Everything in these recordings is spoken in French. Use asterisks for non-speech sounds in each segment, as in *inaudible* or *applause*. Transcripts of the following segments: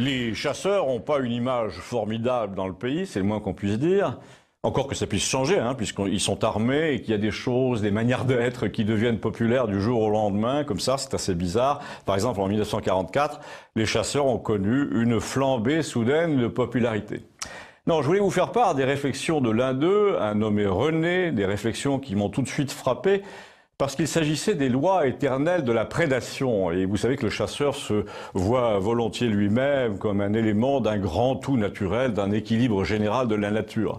Les chasseurs n'ont pas une image formidable dans le pays, c'est le moins qu'on puisse dire. Encore que ça puisse changer, hein, puisqu'ils sont armés et qu'il y a des choses, des manières d'être qui deviennent populaires du jour au lendemain, comme ça, c'est assez bizarre. Par exemple, en 1944, les chasseurs ont connu une flambée soudaine de popularité. Non, je voulais vous faire part des réflexions de l'un d'eux, un nommé René, des réflexions qui m'ont tout de suite frappé parce qu'il s'agissait des lois éternelles de la prédation. Et vous savez que le chasseur se voit volontiers lui-même comme un élément d'un grand tout naturel, d'un équilibre général de la nature.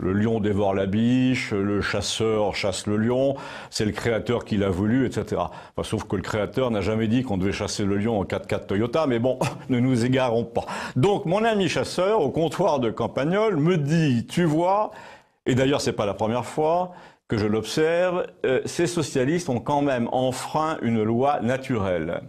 Le lion dévore la biche, le chasseur chasse le lion, c'est le créateur qui l'a voulu, etc. Enfin, sauf que le créateur n'a jamais dit qu'on devait chasser le lion en 4x4 Toyota, mais bon, *laughs* ne nous égarons pas. Donc mon ami chasseur, au comptoir de Campagnol, me dit, tu vois, et d'ailleurs c'est pas la première fois, que je l'observe, euh, ces socialistes ont quand même enfreint une loi naturelle.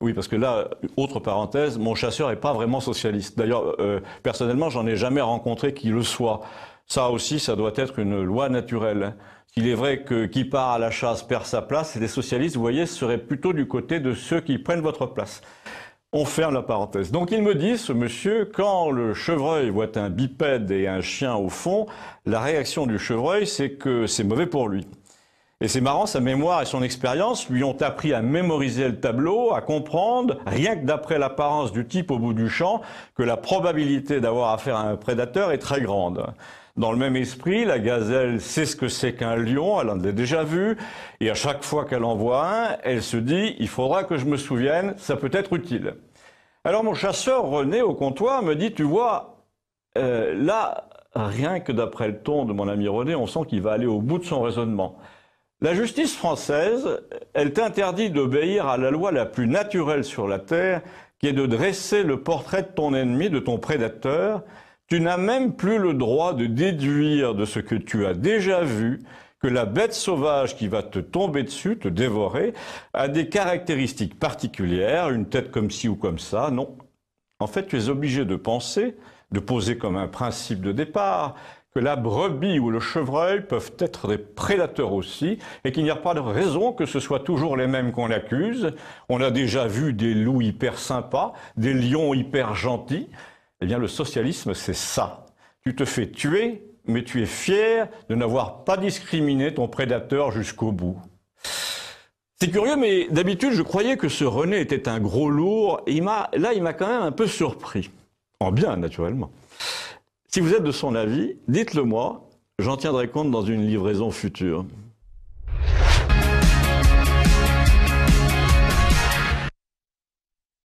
Oui, parce que là, autre parenthèse, mon chasseur n'est pas vraiment socialiste. D'ailleurs, euh, personnellement, j'en ai jamais rencontré qui le soit. Ça aussi, ça doit être une loi naturelle. Il est vrai que qui part à la chasse perd sa place, et les socialistes, vous voyez, seraient plutôt du côté de ceux qui prennent votre place. On ferme la parenthèse. Donc ils me disent, monsieur, quand le chevreuil voit un bipède et un chien au fond, la réaction du chevreuil, c'est que c'est mauvais pour lui. Et c'est marrant, sa mémoire et son expérience lui ont appris à mémoriser le tableau, à comprendre, rien que d'après l'apparence du type au bout du champ, que la probabilité d'avoir affaire à un prédateur est très grande. Dans le même esprit, la gazelle sait ce que c'est qu'un lion, elle en a déjà vu, et à chaque fois qu'elle en voit un, elle se dit, il faudra que je me souvienne, ça peut être utile. Alors mon chasseur René au comptoir me dit, tu vois, euh, là, rien que d'après le ton de mon ami René, on sent qu'il va aller au bout de son raisonnement. La justice française, elle t'interdit d'obéir à la loi la plus naturelle sur la terre, qui est de dresser le portrait de ton ennemi, de ton prédateur, tu n'as même plus le droit de déduire de ce que tu as déjà vu que la bête sauvage qui va te tomber dessus, te dévorer, a des caractéristiques particulières, une tête comme ci ou comme ça. Non. En fait, tu es obligé de penser, de poser comme un principe de départ, que la brebis ou le chevreuil peuvent être des prédateurs aussi, et qu'il n'y a pas de raison que ce soit toujours les mêmes qu'on accuse. On a déjà vu des loups hyper sympas, des lions hyper gentils. Eh bien, le socialisme, c'est ça. Tu te fais tuer, mais tu es fier de n'avoir pas discriminé ton prédateur jusqu'au bout. C'est curieux, mais d'habitude, je croyais que ce René était un gros lourd. Et là, il m'a quand même un peu surpris. En bien, naturellement. Si vous êtes de son avis, dites-le moi. J'en tiendrai compte dans une livraison future.